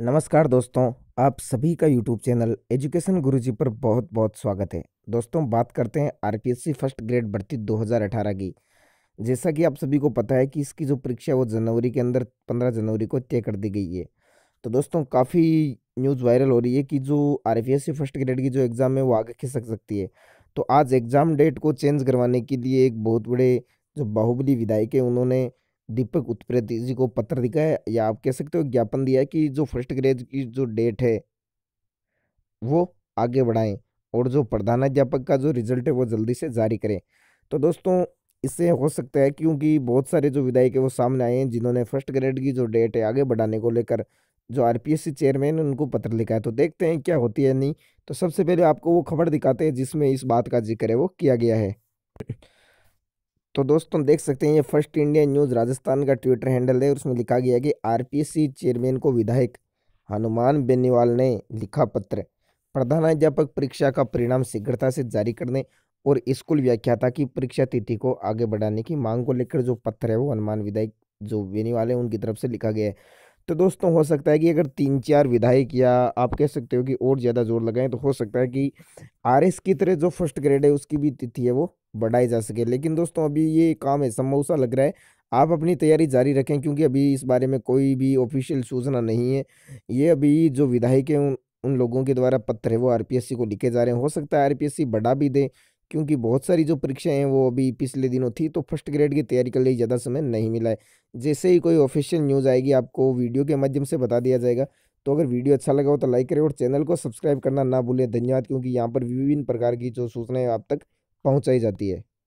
नमस्कार दोस्तों आप सभी का यूट्यूब चैनल एजुकेशन गुरुजी पर बहुत बहुत स्वागत है दोस्तों बात करते हैं आर फर्स्ट ग्रेड भर्ती 2018 की जैसा कि आप सभी को पता है कि इसकी जो परीक्षा वो जनवरी के अंदर 15 जनवरी को तय कर दी गई है तो दोस्तों काफ़ी न्यूज़ वायरल हो रही है कि जो आर फर्स्ट ग्रेड की जो एग्ज़ाम है वो आगे खिसक सकती है तो आज एग्ज़ाम डेट को चेंज करवाने के लिए एक बहुत बड़े जो बाहुबली विधायक है उन्होंने दीपक उत्प्रेती जी को पत्र लिखा है या आप कह सकते हो ज्ञापन दिया है कि जो फर्स्ट ग्रेड की जो डेट है वो आगे बढ़ाएं और जो प्रधानाध्यापक का जो रिजल्ट है वो जल्दी से जारी करें तो दोस्तों इससे हो सकता है क्योंकि बहुत सारे जो विधायक है वो सामने आए हैं जिन्होंने फर्स्ट ग्रेड की जो डेट है आगे बढ़ाने को लेकर जो आर चेयरमैन है उनको पत्र लिखा है तो देखते हैं क्या होती है नहीं तो सबसे पहले आपको वो खबर दिखाते हैं जिसमें इस बात का जिक्र है वो किया गया है तो दोस्तों देख सकते हैं ये फर्स्ट इंडिया न्यूज़ राजस्थान का ट्विटर हैंडल है उसमें लिखा गया कि आरपीसी चेयरमैन को विधायक हनुमान बेनीवाल ने लिखा पत्र प्रधानाध्यापक परीक्षा का परिणाम शीघ्रता से जारी करने और स्कूल व्याख्याता की परीक्षा तिथि को आगे बढ़ाने की मांग को लेकर जो पत्र है वो हनुमान विधायक जो बेनीवाल है उनकी तरफ से लिखा गया है तो दोस्तों हो सकता है कि अगर तीन चार विधायक या आप कह सकते हो कि और ज़्यादा जोर लगाएं तो हो सकता है कि आर एस की तरह जो फर्स्ट ग्रेड है उसकी भी तिथि है वो बढ़ाई जा सके लेकिन दोस्तों अभी ये काम है संभव सा लग रहा है आप अपनी तैयारी जारी रखें क्योंकि अभी इस बारे में कोई भी ऑफिशियल सूचना नहीं है ये अभी जो विधायक हैं उन उन लोगों के द्वारा पत्र है वो आर को लिखे जा रहे हैं हो सकता है आर बढ़ा भी दें क्योंकि बहुत सारी जो परीक्षाएं हैं वो अभी पिछले दिनों थी तो फर्स्ट ग्रेड की तैयारी के लिए ज़्यादा समय नहीं मिला है जैसे ही कोई ऑफिशियल न्यूज़ आएगी आपको वीडियो के माध्यम से बता दिया जाएगा तो अगर वीडियो अच्छा लगा हो तो लाइक करें और चैनल को सब्सक्राइब करना ना भूलें धन्यवाद क्योंकि यहाँ पर विभिन्न प्रकार की जो सूचनाएँ आप तक पहुँचाई जाती है